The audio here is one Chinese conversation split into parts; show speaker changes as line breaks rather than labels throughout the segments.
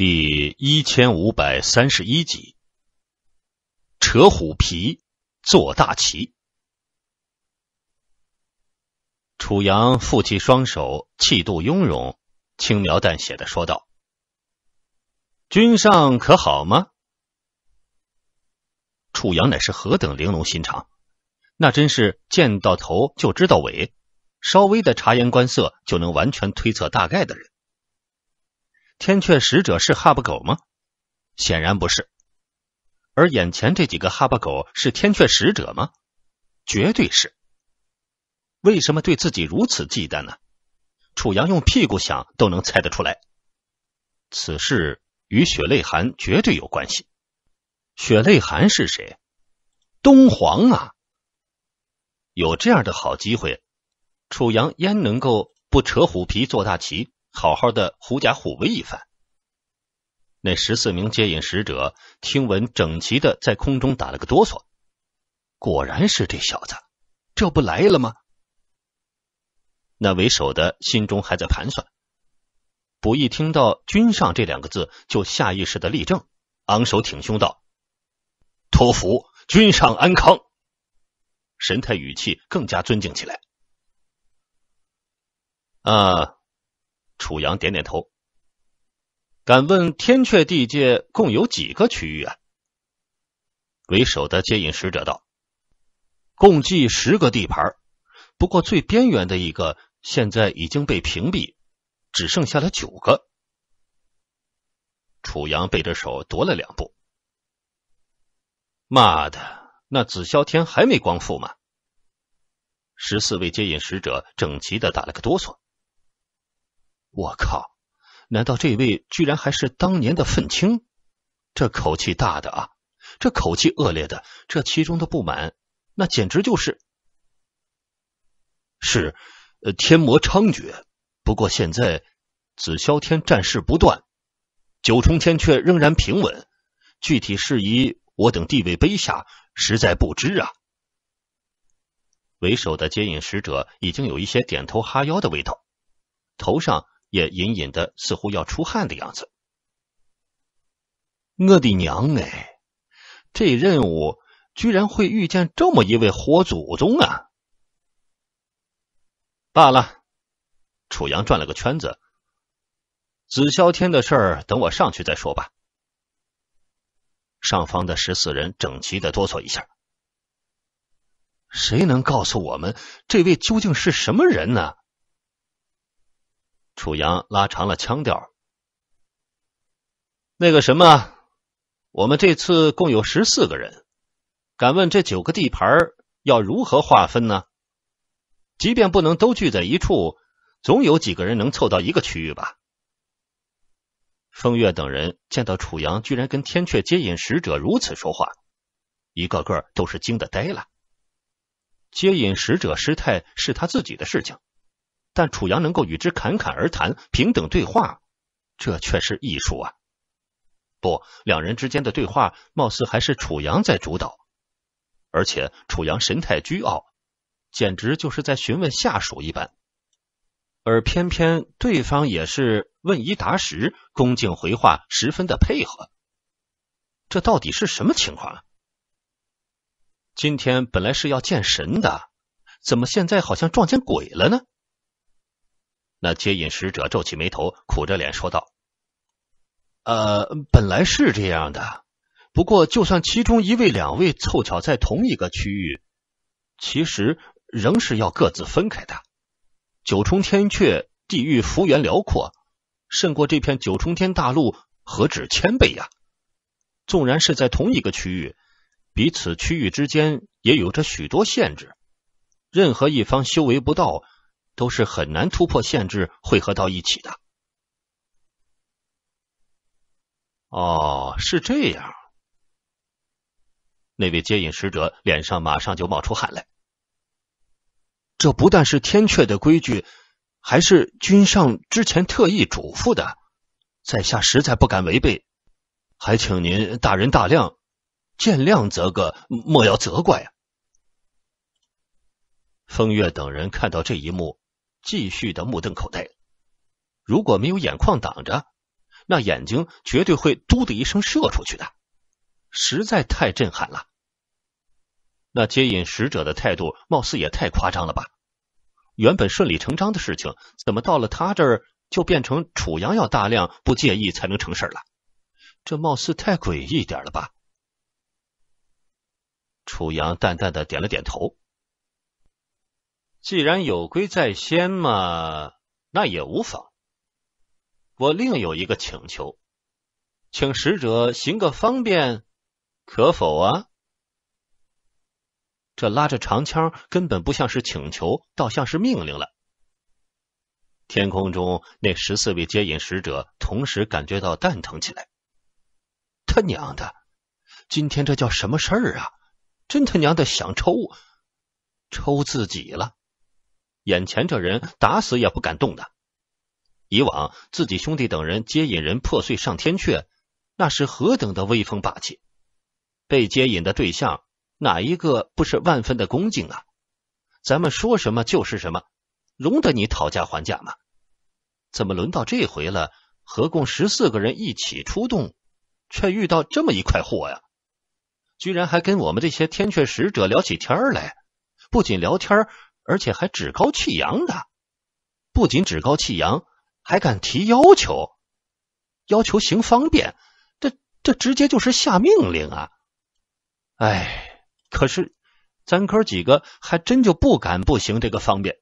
第一千五百三十一集，扯虎皮做大旗。楚阳负起双手，气度雍容，轻描淡写的说道：“君上可好吗？”楚阳乃是何等玲珑心肠，那真是见到头就知道尾，稍微的察言观色就能完全推测大概的人。天阙使者是哈巴狗吗？显然不是。而眼前这几个哈巴狗是天阙使者吗？绝对是。为什么对自己如此忌惮呢？楚阳用屁股想都能猜得出来。此事与雪泪寒绝对有关系。雪泪寒是谁？东皇啊！有这样的好机会，楚阳焉能够不扯虎皮做大旗？好好的狐假虎威一番。那十四名接引使者听闻，整齐的在空中打了个哆嗦。果然是这小子，这不来了吗？那为首的心中还在盘算，不一听到“君上”这两个字，就下意识的立正，昂首挺胸道：“托福，君上安康。”神态语气更加尊敬起来。啊。楚阳点点头，敢问天阙地界共有几个区域啊？为首的接引使者道：“共计十个地盘，不过最边缘的一个现在已经被屏蔽，只剩下了九个。”楚阳背着手踱了两步：“妈的，那紫霄天还没光复吗？”十四位接引使者整齐的打了个哆嗦。我靠！难道这位居然还是当年的愤青？这口气大的啊！这口气恶劣的，这其中的不满，那简直就是是天魔猖獗。不过现在紫霄天战事不断，九重天却仍然平稳。具体事宜，我等地位卑下，实在不知啊。为首的接引使者已经有一些点头哈腰的味道，头上。也隐隐的，似乎要出汗的样子。我的娘哎！这任务居然会遇见这么一位活祖宗啊！罢了，楚阳转了个圈子，紫霄天的事儿等我上去再说吧。上方的十四人整齐的哆嗦一下。谁能告诉我们，这位究竟是什么人呢？楚阳拉长了腔调：“那个什么，我们这次共有十四个人，敢问这九个地盘要如何划分呢？即便不能都聚在一处，总有几个人能凑到一个区域吧？”风月等人见到楚阳居然跟天阙接引使者如此说话，一个个都是惊得呆了。接引使者失态是他自己的事情。但楚阳能够与之侃侃而谈、平等对话，这却是艺术啊！不，两人之间的对话，貌似还是楚阳在主导，而且楚阳神态倨傲，简直就是在询问下属一般，而偏偏对方也是问一答十，恭敬回话，十分的配合。这到底是什么情况？今天本来是要见神的，怎么现在好像撞见鬼了呢？那接引使者皱起眉头，苦着脸说道：“呃，本来是这样的。不过，就算其中一位、两位凑巧在同一个区域，其实仍是要各自分开的。九重天阙地域幅员辽阔，胜过这片九重天大陆何止千倍呀！纵然是在同一个区域，彼此区域之间也有着许多限制。任何一方修为不到……”都是很难突破限制汇合到一起的。哦，是这样。那位接引使者脸上马上就冒出汗来。这不但是天阙的规矩，还是君上之前特意嘱咐的，在下实在不敢违背，还请您大人大量，见谅则个，莫要责怪风月等人看到这一幕。继续的目瞪口呆，如果没有眼眶挡着，那眼睛绝对会“嘟”的一声射出去的，实在太震撼了。那接引使者的态度，貌似也太夸张了吧？原本顺理成章的事情，怎么到了他这儿就变成楚阳要大量不介意才能成事了？这貌似太诡异点了吧？楚阳淡淡的点了点头。既然有规在先嘛，那也无妨。我另有一个请求，请使者行个方便，可否啊？这拉着长枪，根本不像是请求，倒像是命令了。天空中那十四位接引使者同时感觉到蛋疼起来。他娘的，今天这叫什么事儿啊？真他娘的想抽抽自己了！眼前这人打死也不敢动的。以往自己兄弟等人接引人破碎上天阙，那是何等的威风霸气！被接引的对象哪一个不是万分的恭敬啊？咱们说什么就是什么，容得你讨价还价吗？怎么轮到这回了？合共十四个人一起出动，却遇到这么一块货呀！居然还跟我们这些天阙使者聊起天来，不仅聊天而且还趾高气扬的，不仅趾高气扬，还敢提要求，要求行方便，这这直接就是下命令啊！哎，可是咱哥几个还真就不敢不行这个方便。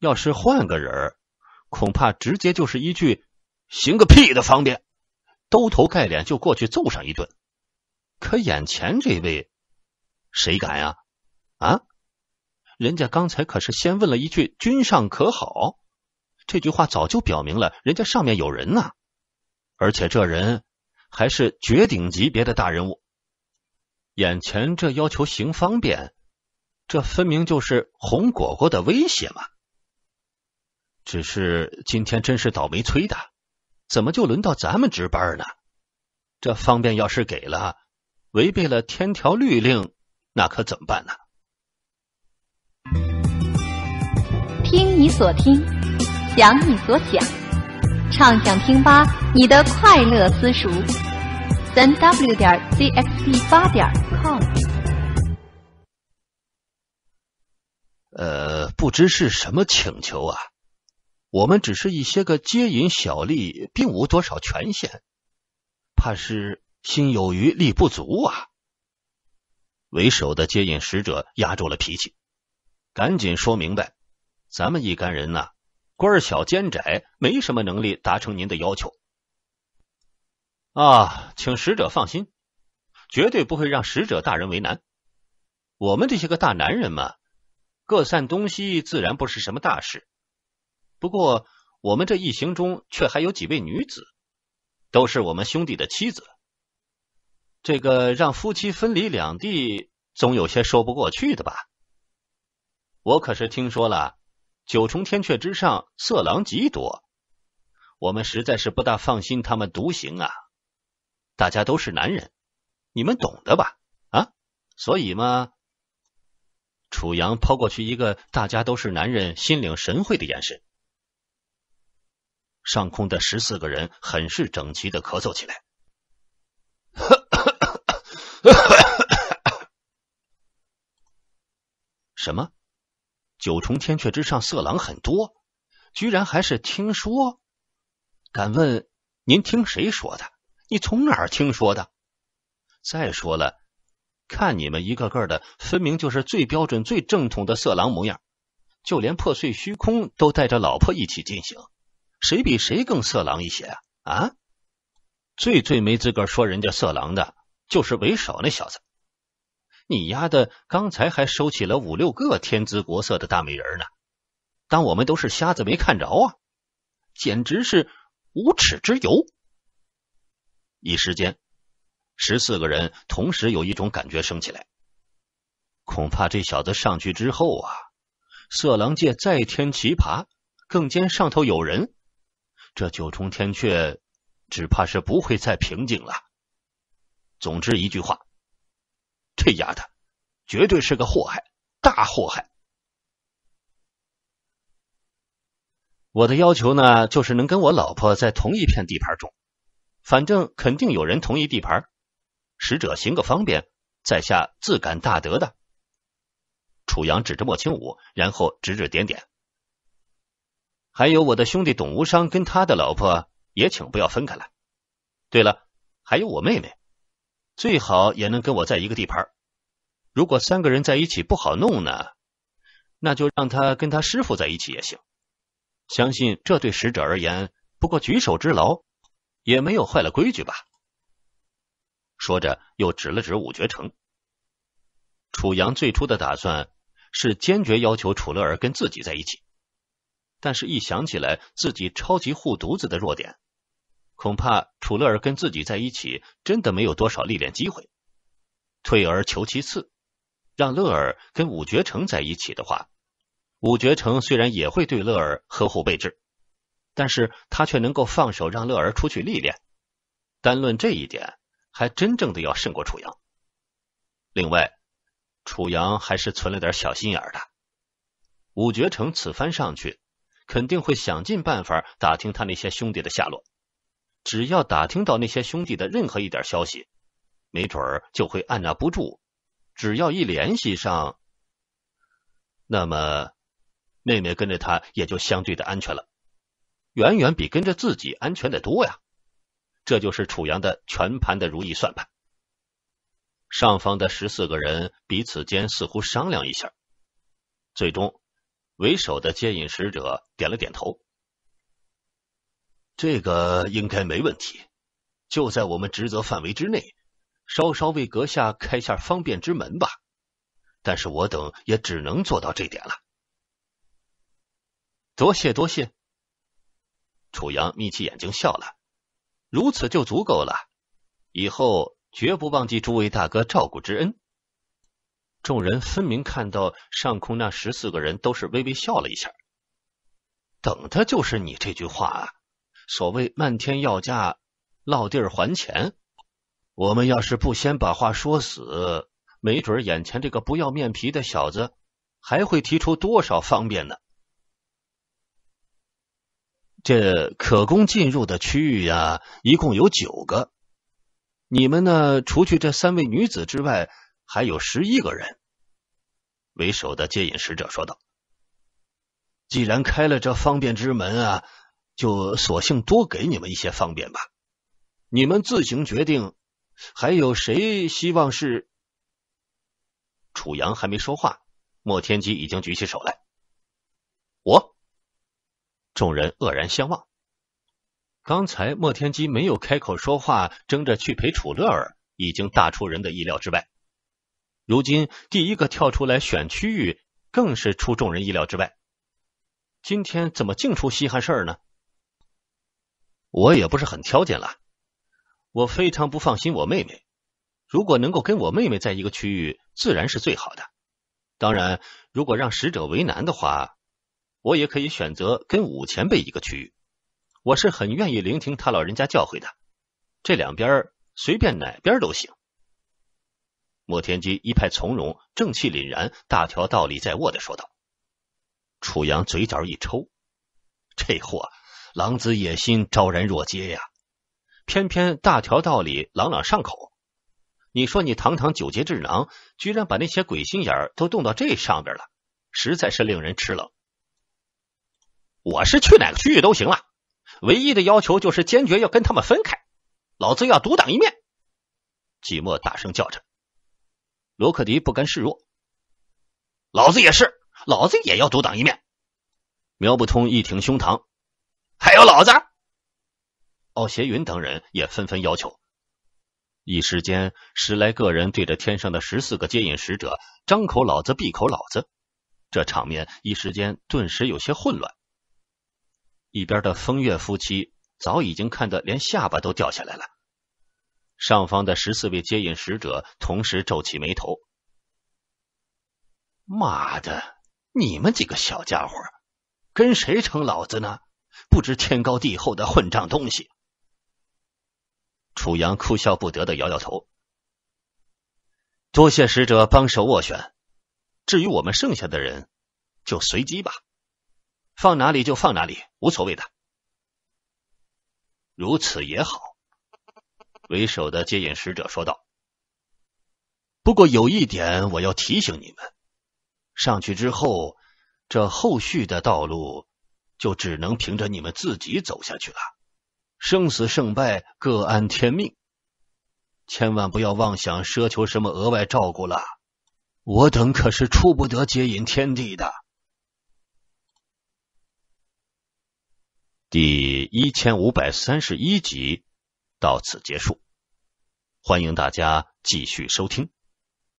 要是换个人恐怕直接就是一句“行个屁的方便”，兜头盖脸就过去揍上一顿。可眼前这位，谁敢呀？啊？人家刚才可是先问了一句“君上可好”，这句话早就表明了人家上面有人呢，而且这人还是绝顶级别的大人物。眼前这要求行方便，这分明就是红果果的威胁嘛。只是今天真是倒霉催的，怎么就轮到咱们值班呢？这方便要是给了，违背了天条律令，那可怎么办呢？听你所听，想你所想，畅想听吧，你的快乐私塾，三 w 点 c x p 八点 com。呃，不知是什么请求啊？我们只是一些个接引小吏，并无多少权限，怕是心有余力不足啊。为首的接引使者压住了脾气，赶紧说明白。咱们一干人呢，官小、兼窄，没什么能力达成您的要求啊。请使者放心，绝对不会让使者大人为难。我们这些个大男人嘛，各散东西，自然不是什么大事。不过，我们这一行中却还有几位女子，都是我们兄弟的妻子。这个让夫妻分离两地，总有些说不过去的吧？我可是听说了。九重天阙之上，色狼极多，我们实在是不大放心他们独行啊！大家都是男人，你们懂的吧？啊，所以嘛，楚阳抛过去一个大家都是男人心领神会的眼神。上空的十四个人很是整齐的咳嗽起来。什么？九重天阙之上，色狼很多，居然还是听说。敢问您听谁说的？你从哪儿听说的？再说了，看你们一个个的，分明就是最标准、最正统的色狼模样，就连破碎虚空都带着老婆一起进行，谁比谁更色狼一些啊？啊，最最没资格说人家色狼的，就是为首那小子。你丫的，刚才还收起了五六个天姿国色的大美人呢，当我们都是瞎子没看着啊？简直是无耻之尤！一时间，十四个人同时有一种感觉升起来，恐怕这小子上去之后啊，色狼界再添奇葩，更兼上头有人，这九重天阙只怕是不会再平静了。总之一句话。这丫头，绝对是个祸害，大祸害。我的要求呢，就是能跟我老婆在同一片地盘中，反正肯定有人同一地盘。使者行个方便，在下自感大德的。楚阳指着莫清武，然后指指点点。还有我的兄弟董无伤跟他的老婆，也请不要分开了。对了，还有我妹妹。最好也能跟我在一个地盘。如果三个人在一起不好弄呢，那就让他跟他师傅在一起也行。相信这对使者而言不过举手之劳，也没有坏了规矩吧。说着，又指了指武绝城。楚阳最初的打算是坚决要求楚乐儿跟自己在一起，但是一想起来自己超级护犊子的弱点。恐怕楚乐儿跟自己在一起，真的没有多少历练机会。退而求其次，让乐儿跟武绝成在一起的话，武绝成虽然也会对乐儿呵护备至，但是他却能够放手让乐儿出去历练。单论这一点，还真正的要胜过楚阳。另外，楚阳还是存了点小心眼的。武绝成此番上去，肯定会想尽办法打听他那些兄弟的下落。只要打听到那些兄弟的任何一点消息，没准儿就会按捺不住。只要一联系上，那么妹妹跟着他也就相对的安全了，远远比跟着自己安全的多呀。这就是楚阳的全盘的如意算盘。上方的十四个人彼此间似乎商量一下，最终为首的接引使者点了点头。这个应该没问题，就在我们职责范围之内，稍稍为阁下开下方便之门吧。但是我等也只能做到这点了。多谢多谢。楚阳眯起眼睛笑了，如此就足够了。以后绝不忘记诸位大哥照顾之恩。众人分明看到上空那十四个人都是微微笑了一下。等的就是你这句话。啊。所谓漫天要价，落地儿还钱。我们要是不先把话说死，没准眼前这个不要面皮的小子还会提出多少方便呢？这可供进入的区域啊，一共有九个。你们呢，除去这三位女子之外，还有十一个人。为首的接引使者说道：“既然开了这方便之门啊。”就索性多给你们一些方便吧，你们自行决定。还有谁希望是？楚阳还没说话，莫天机已经举起手来。我。众人愕然相望。刚才莫天机没有开口说话，争着去陪楚乐儿，已经大出人的意料之外。如今第一个跳出来选区域，更是出众人意料之外。今天怎么净出稀罕事儿呢？我也不是很挑拣了，我非常不放心我妹妹，如果能够跟我妹妹在一个区域，自然是最好的。当然，如果让使者为难的话，我也可以选择跟武前辈一个区域。我是很愿意聆听他老人家教诲的，这两边随便哪边都行。莫天机一派从容、正气凛然、大条道理在握的说道。楚阳嘴角一抽，这货。狼子野心昭然若揭呀！偏偏大条道理朗朗上口。你说你堂堂九阶智囊，居然把那些鬼心眼都动到这上边了，实在是令人吃冷。我是去哪个区域都行了，唯一的要求就是坚决要跟他们分开，老子要独挡一面。寂寞大声叫着，罗克迪不甘示弱，老子也是，老子也要独挡一面。苗不通一挺胸膛。还有老子，敖邪云等人也纷纷要求。一时间，十来个人对着天上的十四个接引使者，张口老子，闭口老子，这场面一时间顿时有些混乱。一边的风月夫妻早已经看得连下巴都掉下来了。上方的十四位接引使者同时皱起眉头：“妈的，你们几个小家伙，跟谁称老子呢？”不知天高地厚的混账东西！楚阳哭笑不得的摇摇头，多谢使者帮手斡旋，至于我们剩下的人，就随机吧，放哪里就放哪里，无所谓的。如此也好。为首的接引使者说道：“不过有一点，我要提醒你们，上去之后，这后续的道路。”就只能凭着你们自己走下去了，生死胜败各安天命，千万不要妄想奢求什么额外照顾了。我等可是出不得接引天地的。第一千五百三十一集到此结束，欢迎大家继续收听。